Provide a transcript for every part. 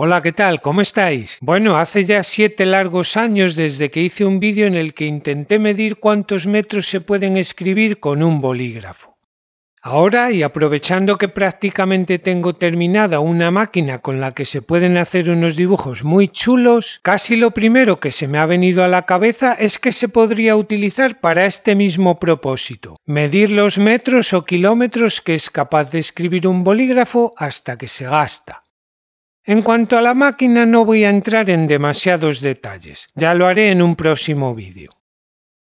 Hola, ¿qué tal? ¿Cómo estáis? Bueno, hace ya siete largos años desde que hice un vídeo en el que intenté medir cuántos metros se pueden escribir con un bolígrafo. Ahora, y aprovechando que prácticamente tengo terminada una máquina con la que se pueden hacer unos dibujos muy chulos, casi lo primero que se me ha venido a la cabeza es que se podría utilizar para este mismo propósito, medir los metros o kilómetros que es capaz de escribir un bolígrafo hasta que se gasta. En cuanto a la máquina no voy a entrar en demasiados detalles, ya lo haré en un próximo vídeo.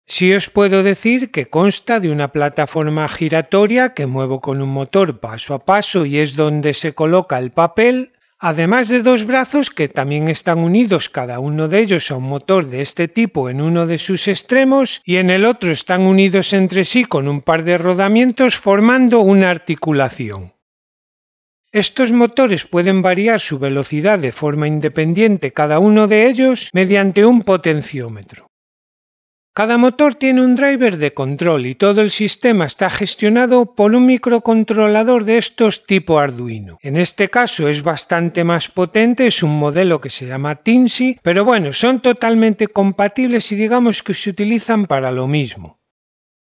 Sí os puedo decir que consta de una plataforma giratoria que muevo con un motor paso a paso y es donde se coloca el papel, además de dos brazos que también están unidos cada uno de ellos a un motor de este tipo en uno de sus extremos y en el otro están unidos entre sí con un par de rodamientos formando una articulación. Estos motores pueden variar su velocidad de forma independiente cada uno de ellos mediante un potenciómetro. Cada motor tiene un driver de control y todo el sistema está gestionado por un microcontrolador de estos tipo Arduino. En este caso es bastante más potente, es un modelo que se llama Tinsi, pero bueno, son totalmente compatibles y digamos que se utilizan para lo mismo.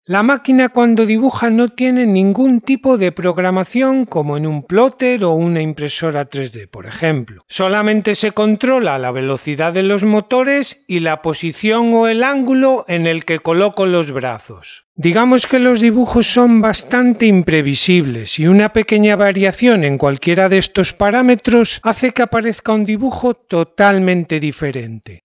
La máquina cuando dibuja no tiene ningún tipo de programación como en un plotter o una impresora 3D, por ejemplo. Solamente se controla la velocidad de los motores y la posición o el ángulo en el que coloco los brazos. Digamos que los dibujos son bastante imprevisibles y una pequeña variación en cualquiera de estos parámetros hace que aparezca un dibujo totalmente diferente.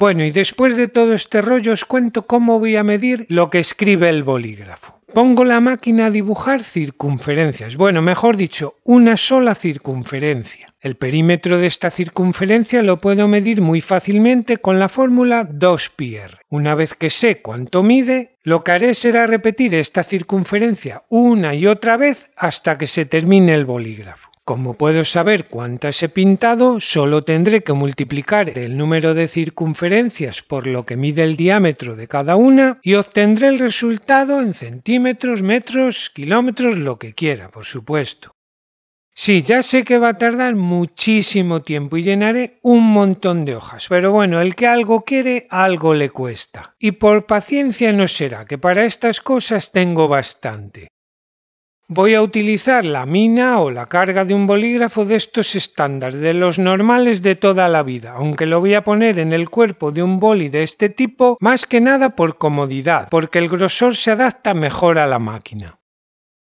Bueno, y después de todo este rollo os cuento cómo voy a medir lo que escribe el bolígrafo. Pongo la máquina a dibujar circunferencias, bueno, mejor dicho, una sola circunferencia. El perímetro de esta circunferencia lo puedo medir muy fácilmente con la fórmula 2 π Una vez que sé cuánto mide, lo que haré será repetir esta circunferencia una y otra vez hasta que se termine el bolígrafo. Como puedo saber cuántas he pintado, solo tendré que multiplicar el número de circunferencias por lo que mide el diámetro de cada una y obtendré el resultado en centímetros, metros, kilómetros, lo que quiera, por supuesto. Sí, ya sé que va a tardar muchísimo tiempo y llenaré un montón de hojas, pero bueno, el que algo quiere, algo le cuesta. Y por paciencia no será, que para estas cosas tengo bastante voy a utilizar la mina o la carga de un bolígrafo de estos estándares, de los normales de toda la vida, aunque lo voy a poner en el cuerpo de un boli de este tipo más que nada por comodidad, porque el grosor se adapta mejor a la máquina.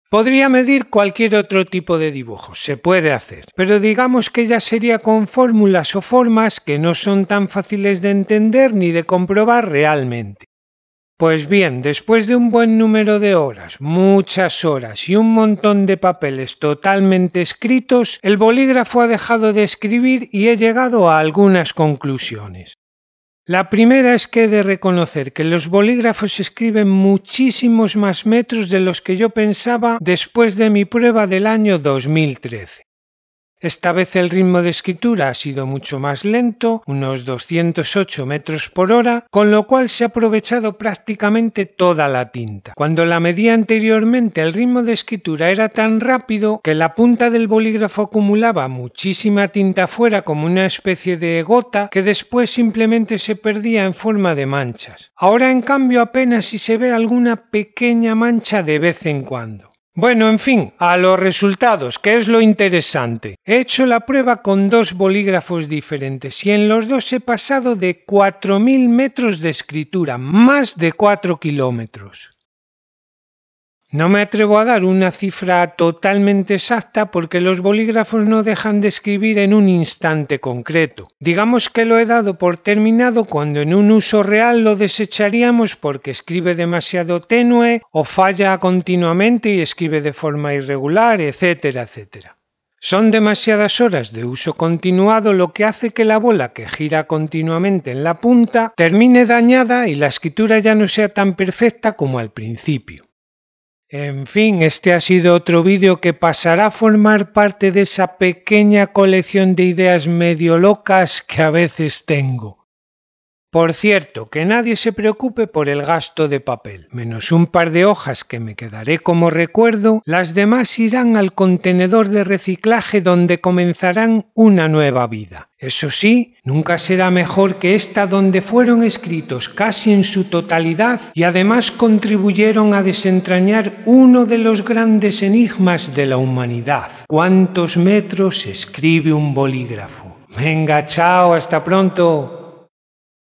Podría medir cualquier otro tipo de dibujo, se puede hacer, pero digamos que ya sería con fórmulas o formas que no son tan fáciles de entender ni de comprobar realmente. Pues bien, después de un buen número de horas, muchas horas y un montón de papeles totalmente escritos, el bolígrafo ha dejado de escribir y he llegado a algunas conclusiones. La primera es que he de reconocer que los bolígrafos escriben muchísimos más metros de los que yo pensaba después de mi prueba del año 2013. Esta vez el ritmo de escritura ha sido mucho más lento, unos 208 metros por hora, con lo cual se ha aprovechado prácticamente toda la tinta. Cuando la medía anteriormente el ritmo de escritura era tan rápido que la punta del bolígrafo acumulaba muchísima tinta fuera como una especie de gota que después simplemente se perdía en forma de manchas. Ahora en cambio apenas si se ve alguna pequeña mancha de vez en cuando. Bueno, en fin, a los resultados, que es lo interesante. He hecho la prueba con dos bolígrafos diferentes y en los dos he pasado de 4.000 metros de escritura, más de 4 kilómetros. No me atrevo a dar una cifra totalmente exacta porque los bolígrafos no dejan de escribir en un instante concreto. Digamos que lo he dado por terminado cuando en un uso real lo desecharíamos porque escribe demasiado tenue o falla continuamente y escribe de forma irregular, etcétera, etcétera. Son demasiadas horas de uso continuado lo que hace que la bola que gira continuamente en la punta termine dañada y la escritura ya no sea tan perfecta como al principio. En fin, este ha sido otro vídeo que pasará a formar parte de esa pequeña colección de ideas medio locas que a veces tengo. Por cierto, que nadie se preocupe por el gasto de papel. Menos un par de hojas que me quedaré como recuerdo, las demás irán al contenedor de reciclaje donde comenzarán una nueva vida. Eso sí, nunca será mejor que esta donde fueron escritos casi en su totalidad y además contribuyeron a desentrañar uno de los grandes enigmas de la humanidad. ¿Cuántos metros escribe un bolígrafo? Venga, chao, hasta pronto.